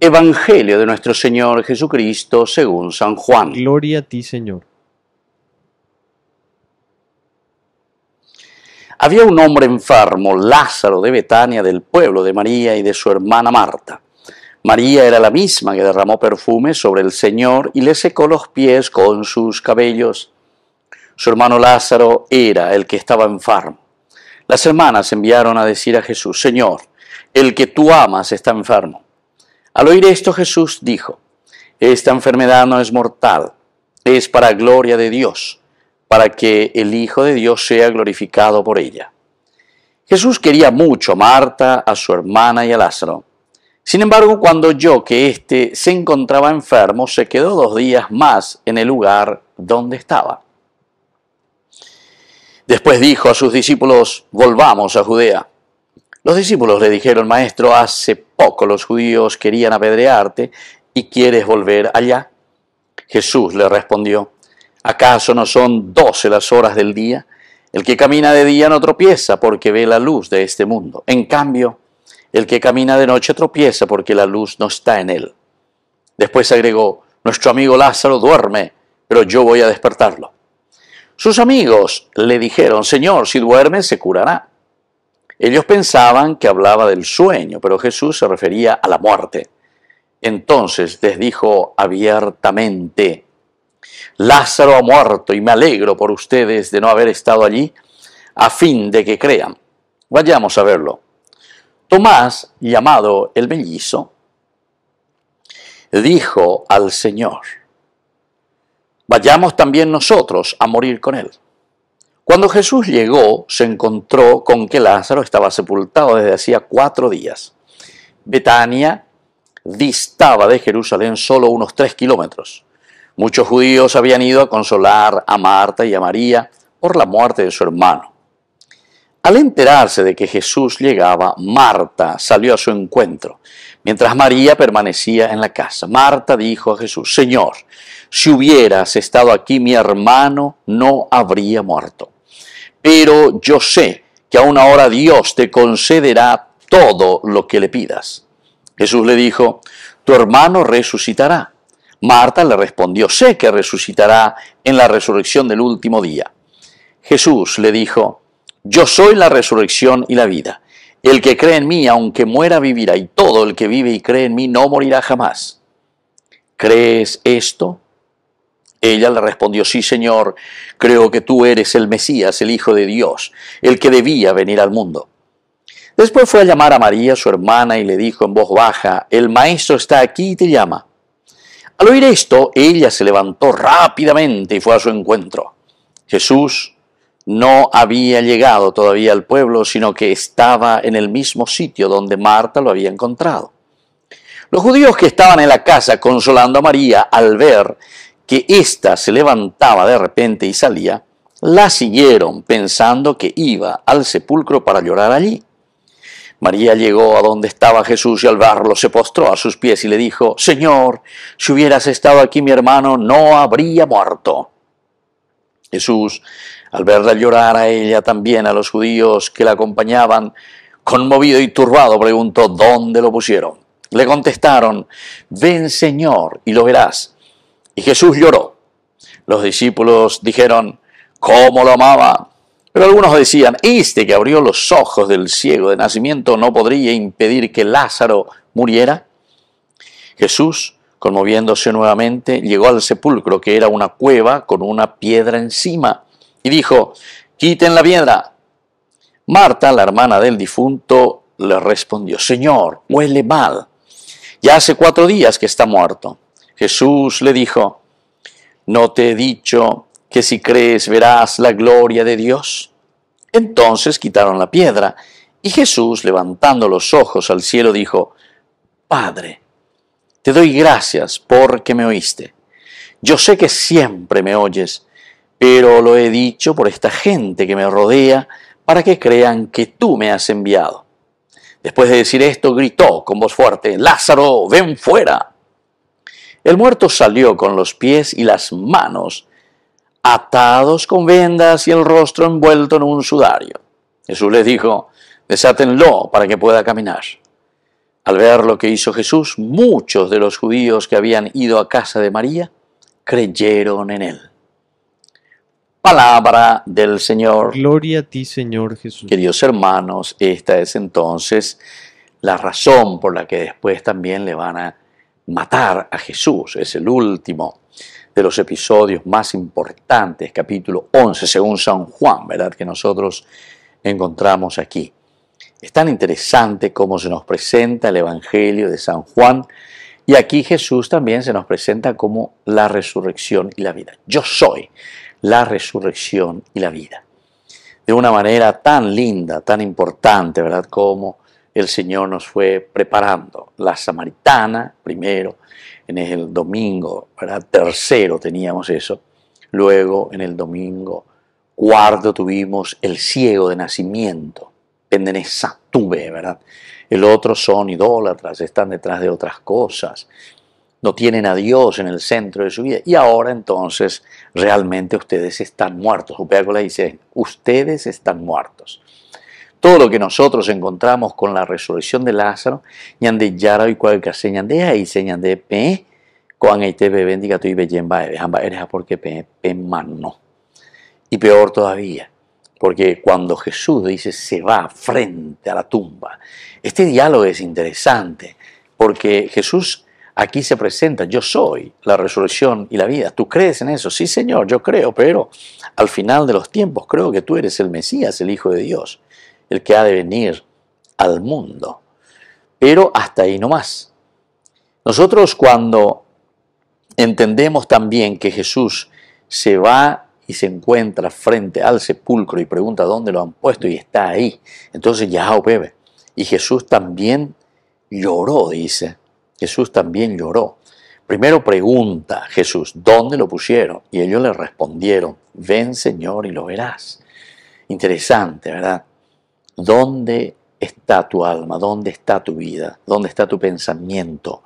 Evangelio de nuestro Señor Jesucristo según San Juan. Gloria a ti, Señor. Había un hombre enfermo, Lázaro de Betania, del pueblo de María y de su hermana Marta. María era la misma que derramó perfume sobre el Señor y le secó los pies con sus cabellos. Su hermano Lázaro era el que estaba enfermo. Las hermanas enviaron a decir a Jesús, Señor, el que tú amas está enfermo. Al oír esto Jesús dijo, Esta enfermedad no es mortal, es para gloria de Dios, para que el Hijo de Dios sea glorificado por ella. Jesús quería mucho a Marta, a su hermana y a Lázaro. Sin embargo, cuando oyó que éste se encontraba enfermo, se quedó dos días más en el lugar donde estaba. Después dijo a sus discípulos, volvamos a Judea. Los discípulos le dijeron, Maestro, hace poco los judíos querían apedrearte y quieres volver allá. Jesús le respondió, ¿acaso no son doce las horas del día? El que camina de día no tropieza porque ve la luz de este mundo. En cambio, el que camina de noche tropieza porque la luz no está en él. Después agregó, nuestro amigo Lázaro duerme, pero yo voy a despertarlo. Sus amigos le dijeron, Señor, si duerme, se curará. Ellos pensaban que hablaba del sueño, pero Jesús se refería a la muerte. Entonces les dijo abiertamente, Lázaro ha muerto y me alegro por ustedes de no haber estado allí, a fin de que crean. Vayamos a verlo. Tomás, llamado el mellizo, dijo al Señor, vayamos también nosotros a morir con él. Cuando Jesús llegó, se encontró con que Lázaro estaba sepultado desde hacía cuatro días. Betania distaba de Jerusalén solo unos tres kilómetros. Muchos judíos habían ido a consolar a Marta y a María por la muerte de su hermano. Al enterarse de que Jesús llegaba, Marta salió a su encuentro, mientras María permanecía en la casa. Marta dijo a Jesús, Señor, si hubieras estado aquí, mi hermano no habría muerto pero yo sé que aún ahora Dios te concederá todo lo que le pidas. Jesús le dijo, tu hermano resucitará. Marta le respondió, sé que resucitará en la resurrección del último día. Jesús le dijo, yo soy la resurrección y la vida. El que cree en mí, aunque muera, vivirá, y todo el que vive y cree en mí no morirá jamás. ¿Crees esto? Ella le respondió, sí Señor, creo que tú eres el Mesías, el Hijo de Dios, el que debía venir al mundo. Después fue a llamar a María, su hermana, y le dijo en voz baja, el Maestro está aquí y te llama. Al oír esto, ella se levantó rápidamente y fue a su encuentro. Jesús no había llegado todavía al pueblo, sino que estaba en el mismo sitio donde Marta lo había encontrado. Los judíos que estaban en la casa consolando a María al ver que ésta se levantaba de repente y salía, la siguieron pensando que iba al sepulcro para llorar allí. María llegó a donde estaba Jesús y al verlo se postró a sus pies y le dijo, Señor, si hubieras estado aquí mi hermano no habría muerto. Jesús, al verla llorar a ella también a los judíos que la acompañaban, conmovido y turbado preguntó, ¿dónde lo pusieron? Le contestaron, ven Señor y lo verás. Y Jesús lloró. Los discípulos dijeron, ¿cómo lo amaba? Pero algunos decían, este que abrió los ojos del ciego de nacimiento no podría impedir que Lázaro muriera. Jesús, conmoviéndose nuevamente, llegó al sepulcro, que era una cueva con una piedra encima, y dijo, quiten la piedra. Marta, la hermana del difunto, le respondió, Señor, huele mal. Ya hace cuatro días que está muerto. Jesús le dijo, ¿no te he dicho que si crees verás la gloria de Dios? Entonces quitaron la piedra y Jesús, levantando los ojos al cielo, dijo, Padre, te doy gracias porque me oíste. Yo sé que siempre me oyes, pero lo he dicho por esta gente que me rodea, para que crean que tú me has enviado. Después de decir esto, gritó con voz fuerte, Lázaro, ven fuera. El muerto salió con los pies y las manos atados con vendas y el rostro envuelto en un sudario. Jesús les dijo, desátenlo para que pueda caminar. Al ver lo que hizo Jesús, muchos de los judíos que habían ido a casa de María creyeron en él. Palabra del Señor. Gloria a ti, Señor Jesús. Queridos hermanos, esta es entonces la razón por la que después también le van a matar a Jesús. Es el último de los episodios más importantes, capítulo 11, según San Juan, ¿verdad? Que nosotros encontramos aquí. Es tan interesante como se nos presenta el Evangelio de San Juan. Y aquí Jesús también se nos presenta como la resurrección y la vida. Yo soy la resurrección y la vida. De una manera tan linda, tan importante, ¿verdad? Como el Señor nos fue preparando. La samaritana, primero, en el domingo, ¿verdad? tercero teníamos eso. Luego, en el domingo cuarto, tuvimos el ciego de nacimiento, tuve, ¿verdad? El otro son idólatras, están detrás de otras cosas, no tienen a Dios en el centro de su vida. Y ahora entonces realmente ustedes están muertos. Upéacola dice, ustedes están muertos todo lo que nosotros encontramos con la resurrección de Lázaro, ñande y y e e eres porque Y peor todavía, porque cuando Jesús dice se va frente a la tumba, este diálogo es interesante, porque Jesús aquí se presenta, yo soy la resurrección y la vida. ¿Tú crees en eso? Sí, Señor, yo creo, pero al final de los tiempos creo que tú eres el Mesías, el Hijo de Dios el que ha de venir al mundo. Pero hasta ahí no más. Nosotros cuando entendemos también que Jesús se va y se encuentra frente al sepulcro y pregunta dónde lo han puesto y está ahí, entonces o oh, bebe. Y Jesús también lloró, dice. Jesús también lloró. Primero pregunta Jesús, ¿dónde lo pusieron? Y ellos le respondieron, ven Señor y lo verás. Interesante, ¿verdad? ¿Dónde está tu alma? ¿Dónde está tu vida? ¿Dónde está tu pensamiento?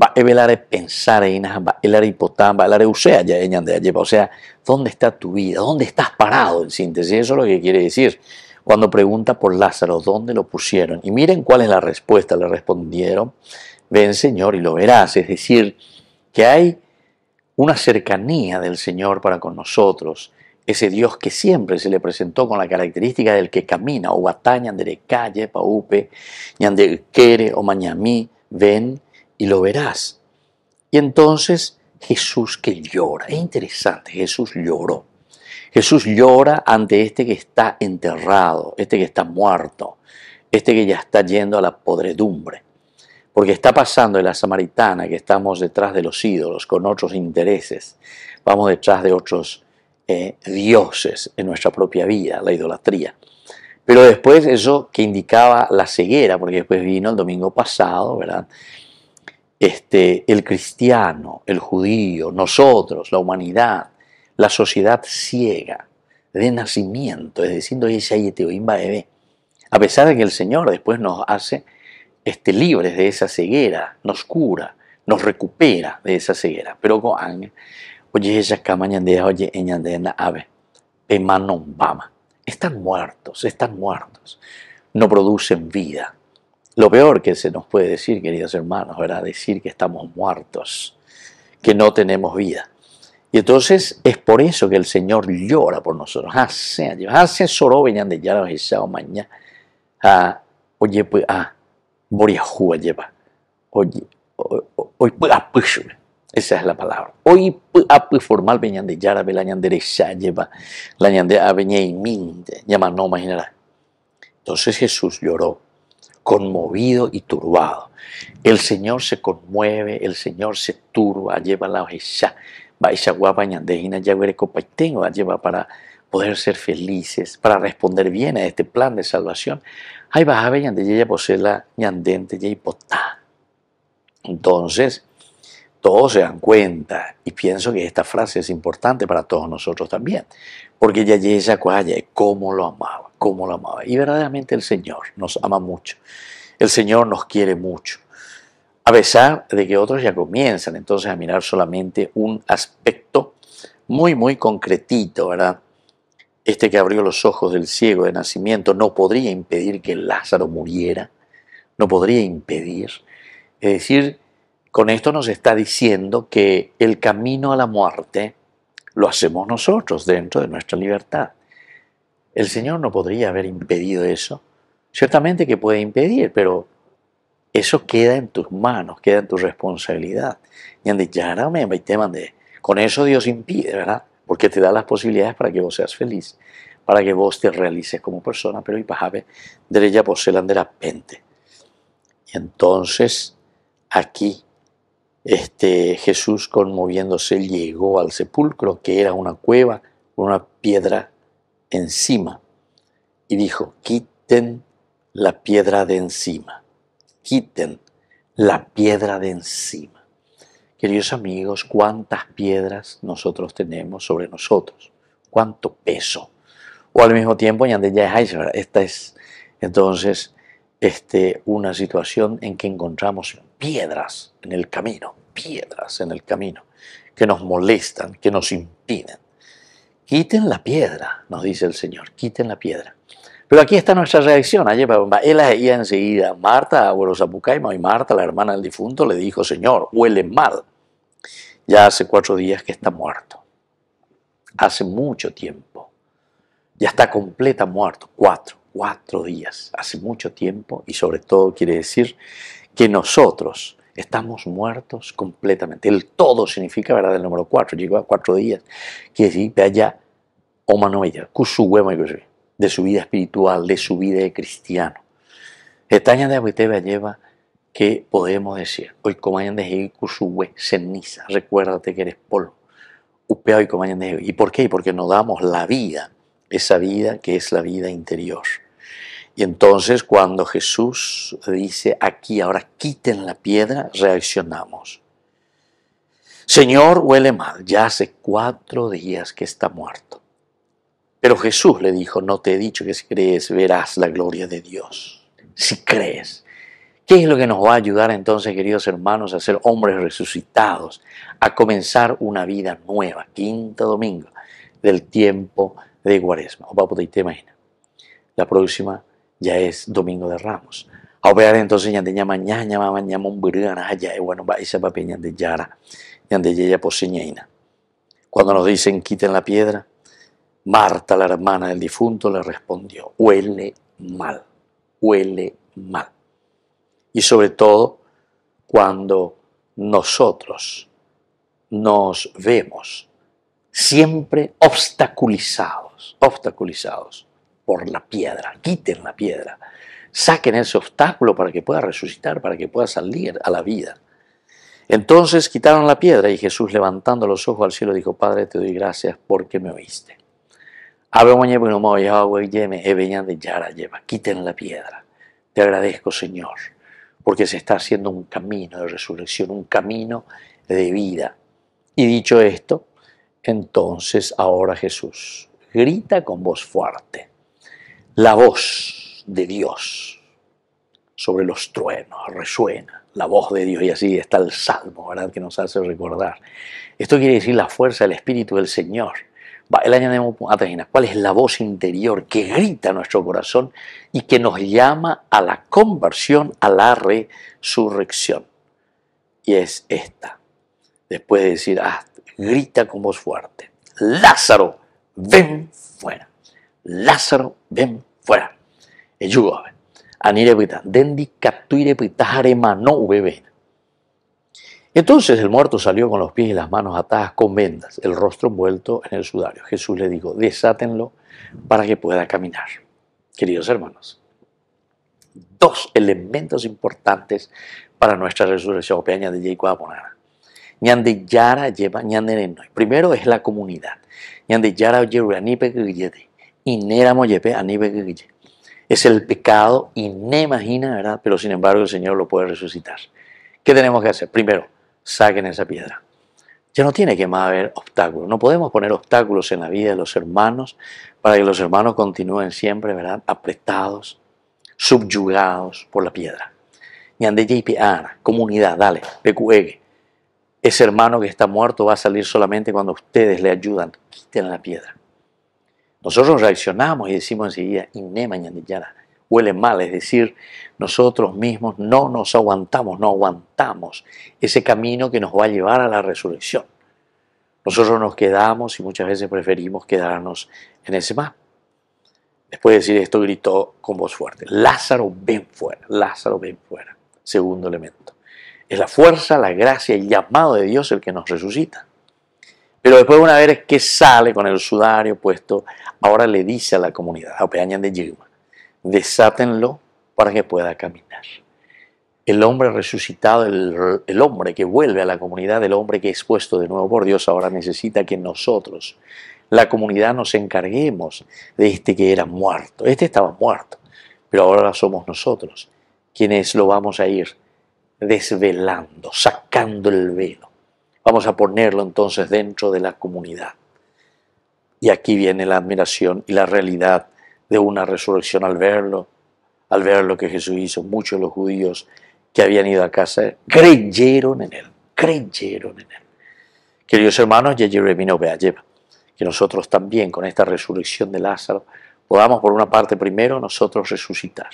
Va a pensar en va a hipotamba, va a ya O sea, ¿dónde está tu vida? ¿Dónde estás parado? En síntesis, eso es lo que quiere decir. Cuando pregunta por Lázaro, ¿dónde lo pusieron? Y miren cuál es la respuesta. Le respondieron, ven Señor y lo verás. Es decir, que hay una cercanía del Señor para con nosotros ese Dios que siempre se le presentó con la característica del que camina, o de Calle, Paupe, quere, o Mañamí, ven y lo verás. Y entonces Jesús que llora, es interesante, Jesús lloró. Jesús llora ante este que está enterrado, este que está muerto, este que ya está yendo a la podredumbre, porque está pasando en la samaritana que estamos detrás de los ídolos, con otros intereses, vamos detrás de otros eh, dioses en nuestra propia vida, la idolatría. Pero después eso que indicaba la ceguera, porque después vino el domingo pasado, ¿verdad? Este, el cristiano, el judío, nosotros, la humanidad, la sociedad ciega de nacimiento, es decir, este a pesar de que el Señor después nos hace este, libres de esa ceguera, nos cura, nos recupera de esa ceguera, pero con Oye, ella de oye, ave, hermanos, bama. Están muertos, están muertos. No producen vida. Lo peor que se nos puede decir, queridos hermanos, era decir que estamos muertos, que no tenemos vida. Y entonces es por eso que el Señor llora por nosotros. Hace soro venían de ya mañana. Ah, oye, pues, ah, boria lleva. Oye, hoy pues, ah, pues esa es la palabra. Hoy apu formal beñan de yara la yanderesha lleva la ñande abeñeimin llama no imaginará. Entonces Jesús lloró, conmovido y turbado. El Señor se conmueve, el Señor se turba, lleva la copa y tengo a lleva para poder ser felices, para responder bien a este plan de salvación. Hay baja de ella posee la ñandente yipotá. Entonces, todos se dan cuenta, y pienso que esta frase es importante para todos nosotros también, porque ya Yacuaya, cómo lo amaba, cómo lo amaba. Y verdaderamente el Señor nos ama mucho, el Señor nos quiere mucho, a pesar de que otros ya comienzan entonces a mirar solamente un aspecto muy, muy concretito, ¿verdad? Este que abrió los ojos del ciego de nacimiento no podría impedir que Lázaro muriera, no podría impedir. Es decir, con esto nos está diciendo que el camino a la muerte lo hacemos nosotros dentro de nuestra libertad. El Señor no podría haber impedido eso. Ciertamente que puede impedir, pero eso queda en tus manos, queda en tu responsabilidad. Con eso Dios impide, ¿verdad? Porque te da las posibilidades para que vos seas feliz, para que vos te realices como persona, pero y pajabe, de ella de la pente. Y entonces, aquí este, Jesús conmoviéndose llegó al sepulcro, que era una cueva con una piedra encima, y dijo, quiten la piedra de encima, quiten la piedra de encima. Queridos amigos, cuántas piedras nosotros tenemos sobre nosotros, cuánto peso. O al mismo tiempo, esta es entonces este, una situación en que encontramos piedras en el camino, piedras en el camino, que nos molestan, que nos impiden. Quiten la piedra, nos dice el Señor, quiten la piedra. Pero aquí está nuestra reacción. Ayer ella enseguida, Marta, Orozapucaima y Marta, la hermana del difunto, le dijo, Señor, huele mal. Ya hace cuatro días que está muerto. Hace mucho tiempo. Ya está completa muerto. Cuatro, cuatro días. Hace mucho tiempo y sobre todo quiere decir que nosotros estamos muertos completamente. El todo significa, ¿verdad? El número 4, llegó a cuatro días, quiere decir, de allá, de su vida espiritual, de su vida de cristiano. Estaña de lleva que podemos decir, hoy comayan ceniza, recuérdate que eres polvo. Upea hoy ¿Y por qué? Porque nos damos la vida, esa vida que es la vida interior. Y entonces cuando Jesús dice, aquí ahora quiten la piedra, reaccionamos. Señor, huele mal, ya hace cuatro días que está muerto. Pero Jesús le dijo, no te he dicho que si crees verás la gloria de Dios. Si crees. ¿Qué es lo que nos va a ayudar entonces, queridos hermanos, a ser hombres resucitados, a comenzar una vida nueva? Quinto domingo del tiempo de Guaresma. O papo te imaginas? La próxima ya es Domingo de Ramos. Ahora entonces ya tenía eh, mañana, ya mañana ya bueno, va a de Yara, ya de Cuando nos dicen quiten la piedra, Marta, la hermana del difunto, le respondió, huele mal, huele mal. Y sobre todo cuando nosotros nos vemos siempre obstaculizados, obstaculizados por la piedra, quiten la piedra, saquen ese obstáculo para que pueda resucitar, para que pueda salir a la vida. Entonces quitaron la piedra y Jesús levantando los ojos al cielo dijo, Padre, te doy gracias porque me oíste. Eh, quiten la piedra. Te agradezco, Señor, porque se está haciendo un camino de resurrección, un camino de vida. Y dicho esto, entonces ahora Jesús grita con voz fuerte la voz de Dios sobre los truenos, resuena la voz de Dios y así está el salmo, ¿verdad? Que nos hace recordar. Esto quiere decir la fuerza, del espíritu del Señor. Va, el añadimos ¿Cuál es la voz interior que grita nuestro corazón y que nos llama a la conversión, a la resurrección? Y es esta. Después de decir, ah, grita con voz fuerte. Lázaro, ven fuera. Lázaro, ven fuera. Entonces el muerto salió con los pies y las manos atadas con vendas, el rostro envuelto en el sudario. Jesús le dijo, desátenlo para que pueda caminar. Queridos hermanos, dos elementos importantes para nuestra resurrección. Primero es la comunidad. Es el pecado inimaginable, ¿verdad? Pero sin embargo el Señor lo puede resucitar. ¿Qué tenemos que hacer? Primero, saquen esa piedra. Ya no tiene que más haber obstáculos. No podemos poner obstáculos en la vida de los hermanos para que los hermanos continúen siempre, ¿verdad? Apretados, subyugados por la piedra. Ana, comunidad, dale, pecuegue. Ese hermano que está muerto va a salir solamente cuando ustedes le ayudan, quiten la piedra. Nosotros reaccionamos y decimos enseguida, y mañana huele mal, es decir, nosotros mismos no nos aguantamos, no aguantamos ese camino que nos va a llevar a la resurrección. Nosotros nos quedamos y muchas veces preferimos quedarnos en ese mar. Después de decir esto, gritó con voz fuerte, Lázaro, ven fuera, Lázaro, ven fuera. Segundo elemento. Es la fuerza, la gracia, el llamado de Dios el que nos resucita. Pero después, una vez que sale con el sudario puesto, ahora le dice a la comunidad, a Peña de Yigma, desátenlo para que pueda caminar. El hombre resucitado, el, el hombre que vuelve a la comunidad, el hombre que es puesto de nuevo por Dios, ahora necesita que nosotros, la comunidad, nos encarguemos de este que era muerto. Este estaba muerto, pero ahora somos nosotros quienes lo vamos a ir desvelando, sacando el velo Vamos a ponerlo entonces dentro de la comunidad. Y aquí viene la admiración y la realidad de una resurrección al verlo, al ver lo que Jesús hizo. Muchos de los judíos que habían ido a casa creyeron en él, creyeron en él. Queridos hermanos, que nosotros también con esta resurrección de Lázaro podamos por una parte primero nosotros resucitar.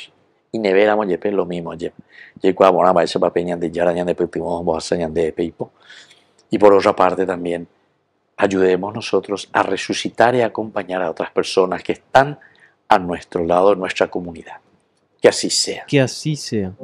Y neveramos lo mismo. Y cuando ese de de peipo. Y por otra parte también ayudemos nosotros a resucitar y acompañar a otras personas que están a nuestro lado, en nuestra comunidad. Que así sea. Que así sea.